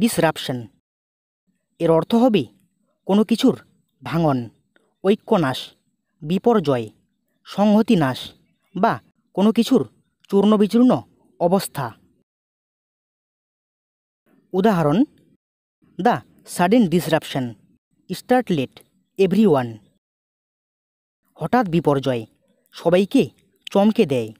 disruption এর অর্থ হবে কোনো কিছুর ভাঙন ঐক্যনাশ বিপর্যয় সংহতি নাশ বা কোনো কিছুর চূর্ণবিচূর্ণ অবস্থা উদাহরণ the sudden disruption start let every হঠাৎ বিপর্যয় সবাইকে চমকে দেয়